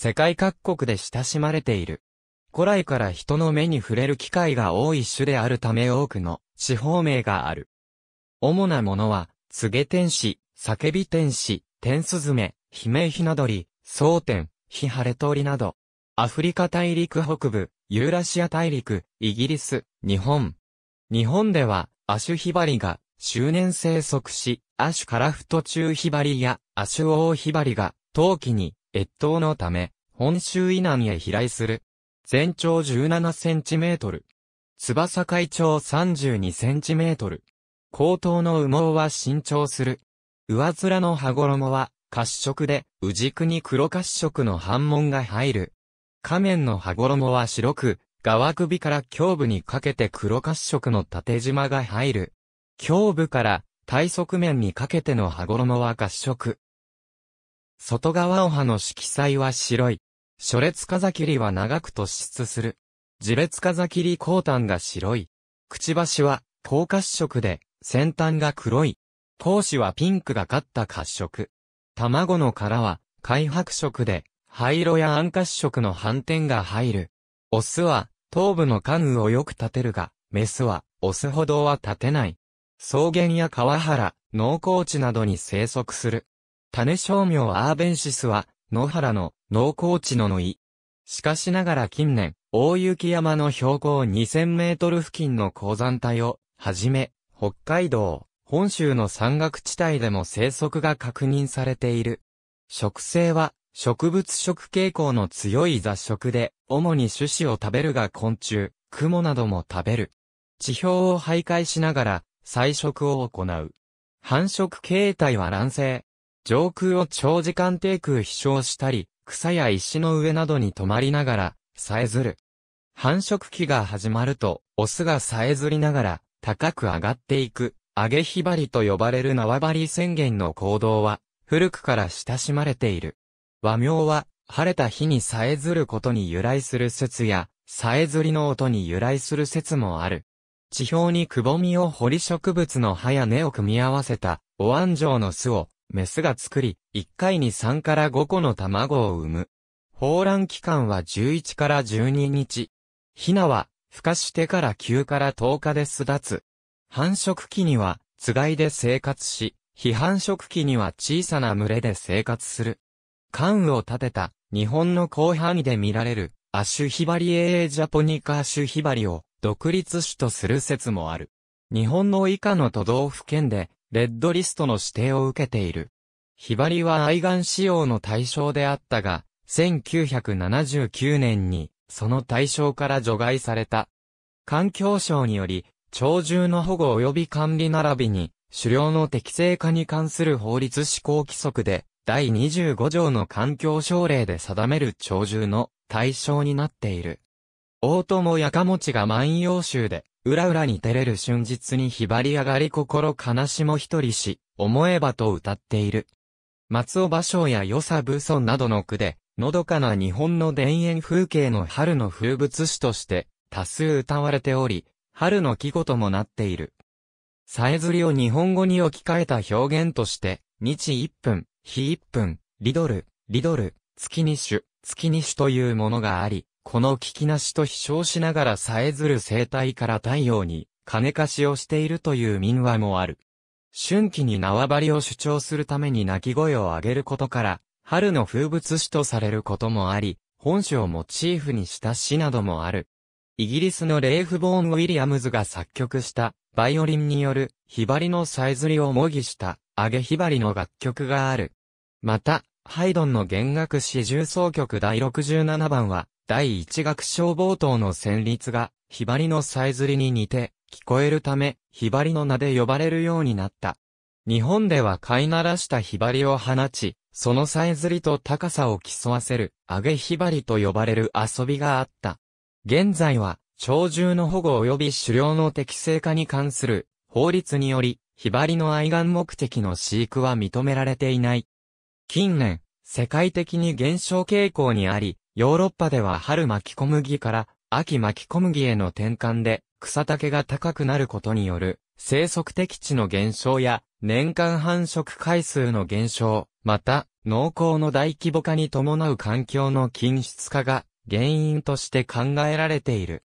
世界各国で親しまれている。古来から人の目に触れる機会が多い種であるため多くの地方名がある。主なものは、告げ天使、叫び天使、天鈴め、悲姫ひなどり、蒼天、日晴れ通りなど。アフリカ大陸北部、ユーラシア大陸、イギリス、日本。日本では、アシュヒバリが、周年生息し、アシュカラフト中ヒバリや、アシュオオヒバリが、冬季に越冬のため、本州以南へ飛来する。全長17センチメートル。翼海長32センチメートル。後頭の羽毛は伸長する。上面の羽衣は褐色で、じ軸に黒褐色の反紋が入る。仮面の羽衣は白く、側首から胸部にかけて黒褐色の縦縞が入る。胸部から体側面にかけての羽衣は褐色。外側お葉の色彩は白い。初列風切りは長く突出する。自列風切り後端が白い。くちばしは、高褐色で、先端が黒い。頭子はピンクがかった褐色。卵の殻は、灰白色で、灰色や暗褐色の斑点が入る。オスは、頭部のカヌーをよく立てるが、メスは、オスほどは立てない。草原や川原、農耕地などに生息する。種商名アーベンシスは、野原の農耕地の野井。しかしながら近年、大雪山の標高2000メートル付近の鉱山帯を、はじめ、北海道、本州の山岳地帯でも生息が確認されている。植生は、植物食傾向の強い雑食で、主に種子を食べるが昆虫、蜘蛛なども食べる。地表を徘徊しながら、採食を行う。繁殖形態は卵生、上空を長時間低空飛翔したり、草や石の上などに止まりながら、さえずる。繁殖期が始まると、オスがさえずりながら、高く上がっていく、揚げひばりと呼ばれる縄張り宣言の行動は、古くから親しまれている。和名は、晴れた日にさえずることに由来する説や、さえずりの音に由来する説もある。地表にくぼみを掘り植物の葉や根を組み合わせた、お椀状の巣を、メスが作り、1回に3から5個の卵を産む。放卵期間は11から12日。ヒナは、孵化してから9から10日で巣立つ。繁殖期には、つがいで生活し、非繁殖期には小さな群れで生活する。羽を立てた、日本の広範囲で見られる、アシュヒバリエージャポニカアシュヒバリを、独立種とする説もある。日本の以下の都道府県で、レッドリストの指定を受けている。ヒバリは愛玩使用の対象であったが、1979年に、その対象から除外された。環境省により、鳥獣の保護及び管理並びに、狩猟の適正化に関する法律施行規則で、第25条の環境省令で定める鳥獣の対象になっている。両ともやかもちが万葉集で、うらうらに照れる瞬日にひばり上がり心悲しも一人し、思えばと歌っている。松尾芭蕉や与謝武尊などの句で、のどかな日本の田園風景の春の風物詩として、多数歌われており、春の季語ともなっている。さえずりを日本語に置き換えた表現として、日1分、日1分、リドル、リドル、月2種、月2種というものがあり、この聞きなしと飛翔しながらさえずる生態から太陽に金貸しをしているという民話もある。春季に縄張りを主張するために鳴き声を上げることから、春の風物詩とされることもあり、本書をモチーフにした詩などもある。イギリスのレイフ・ボーン・ウィリアムズが作曲した、バイオリンによる、ひばりのさえずりを模擬した、アげひばりの楽曲がある。また、ハイドンの弦楽詩重奏曲第67番は、第一楽章冒頭の旋律が、ひばりのさえずりに似て、聞こえるため、ひばりの名で呼ばれるようになった。日本では飼いならしたひばりを放ち、そのさえずりと高さを競わせる、あげひばりと呼ばれる遊びがあった。現在は、鳥獣の保護及び狩猟の適正化に関する法律により、ひばりの愛玩目的の飼育は認められていない。近年、世界的に減少傾向にあり、ヨーロッパでは春巻き小麦から秋巻き小麦への転換で草丈が高くなることによる生息適地の減少や年間繁殖回数の減少、また農耕の大規模化に伴う環境の均質化が原因として考えられている。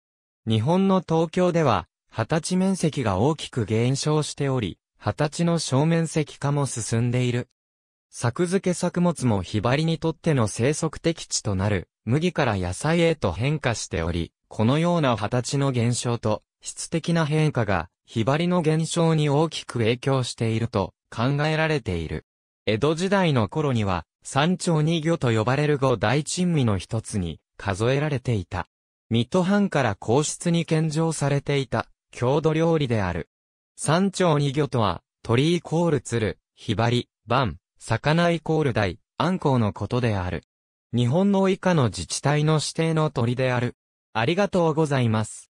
日本の東京では、二十歳面積が大きく減少しており、二十歳の正面積化も進んでいる。作付け作物もヒバリにとっての生息適地となる麦から野菜へと変化しており、このような形の減少と質的な変化がひばりの減少に大きく影響していると考えられている。江戸時代の頃には山頂に魚と呼ばれる五大珍味の一つに数えられていた。水戸藩から皇室に献上されていた郷土料理である。山頂に魚とは鳥イコール鶴、ひばり、ン、魚イコール大、アンコウのことである。日本の以下の自治体の指定の鳥である。ありがとうございます。